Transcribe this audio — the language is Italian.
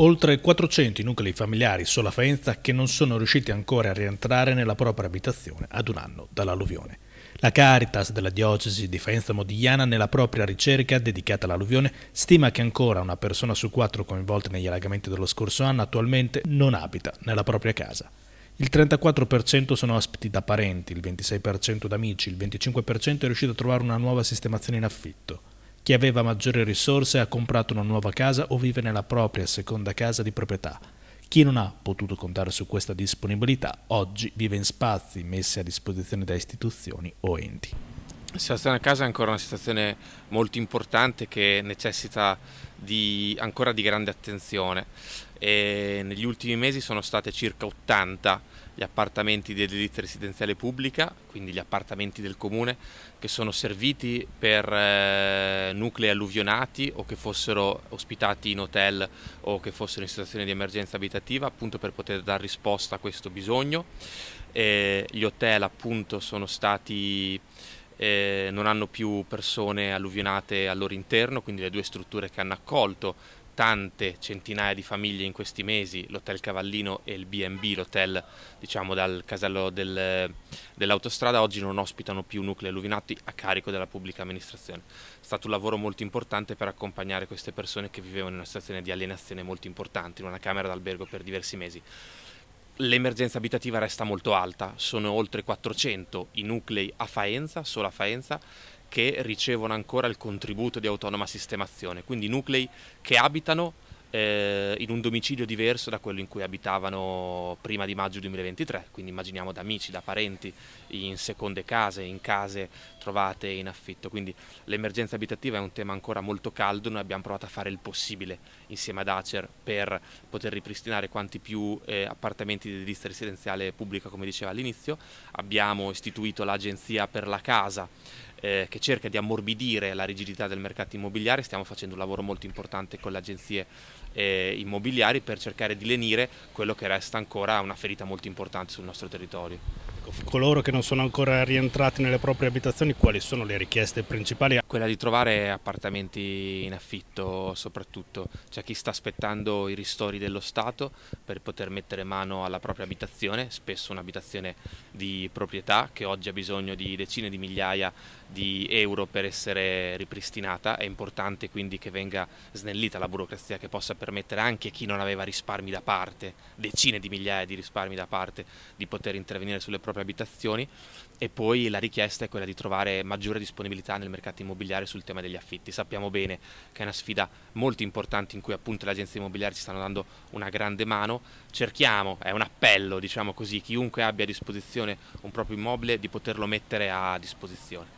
Oltre 400 i nuclei familiari sulla Faenza che non sono riusciti ancora a rientrare nella propria abitazione ad un anno dall'alluvione. La Caritas della diocesi di Faenza Modigliana nella propria ricerca dedicata all'alluvione stima che ancora una persona su quattro coinvolta negli allagamenti dello scorso anno attualmente non abita nella propria casa. Il 34% sono ospiti da parenti, il 26% da amici, il 25% è riuscito a trovare una nuova sistemazione in affitto. Chi aveva maggiori risorse ha comprato una nuova casa o vive nella propria seconda casa di proprietà. Chi non ha potuto contare su questa disponibilità oggi vive in spazi messi a disposizione da istituzioni o enti. La situazione a casa è ancora una situazione molto importante che necessita di, ancora di grande attenzione e negli ultimi mesi sono state circa 80 gli appartamenti di edilizia residenziale pubblica, quindi gli appartamenti del comune, che sono serviti per eh, nuclei alluvionati o che fossero ospitati in hotel o che fossero in situazione di emergenza abitativa, appunto per poter dare risposta a questo bisogno. E gli hotel appunto sono stati eh, non hanno più persone alluvionate al loro interno, quindi le due strutture che hanno accolto tante centinaia di famiglie in questi mesi, l'hotel Cavallino e il B&B, l'hotel diciamo dal casello del, dell'autostrada, oggi non ospitano più nuclei alluvinati a carico della pubblica amministrazione. È stato un lavoro molto importante per accompagnare queste persone che vivevano in una situazione di alienazione molto importante, in una camera d'albergo per diversi mesi. L'emergenza abitativa resta molto alta, sono oltre 400 i nuclei a Faenza, solo a Faenza, che ricevono ancora il contributo di autonoma sistemazione, quindi nuclei che abitano eh, in un domicilio diverso da quello in cui abitavano prima di maggio 2023, quindi immaginiamo da amici, da parenti, in seconde case, in case trovate in affitto, quindi l'emergenza abitativa è un tema ancora molto caldo, noi abbiamo provato a fare il possibile insieme ad Acer per poter ripristinare quanti più eh, appartamenti di edilizia residenziale pubblica come diceva all'inizio, abbiamo istituito l'agenzia per la casa eh, che cerca di ammorbidire la rigidità del mercato immobiliare, stiamo facendo un lavoro molto importante con le agenzie eh, immobiliari per cercare di lenire quello che resta ancora una ferita molto importante sul nostro territorio. Coloro che non sono ancora rientrati nelle proprie abitazioni, quali sono le richieste principali? Quella di trovare appartamenti in affitto soprattutto, c'è chi sta aspettando i ristori dello Stato per poter mettere mano alla propria abitazione, spesso un'abitazione di proprietà che oggi ha bisogno di decine di migliaia di euro per essere ripristinata, è importante quindi che venga snellita la burocrazia che possa permettere anche a chi non aveva risparmi da parte, decine di migliaia di risparmi da parte, di poter intervenire sulle proprie abitazioni abitazioni e poi la richiesta è quella di trovare maggiore disponibilità nel mercato immobiliare sul tema degli affitti. Sappiamo bene che è una sfida molto importante in cui appunto le agenzie immobiliari ci stanno dando una grande mano. Cerchiamo, è un appello, diciamo così, chiunque abbia a disposizione un proprio immobile di poterlo mettere a disposizione.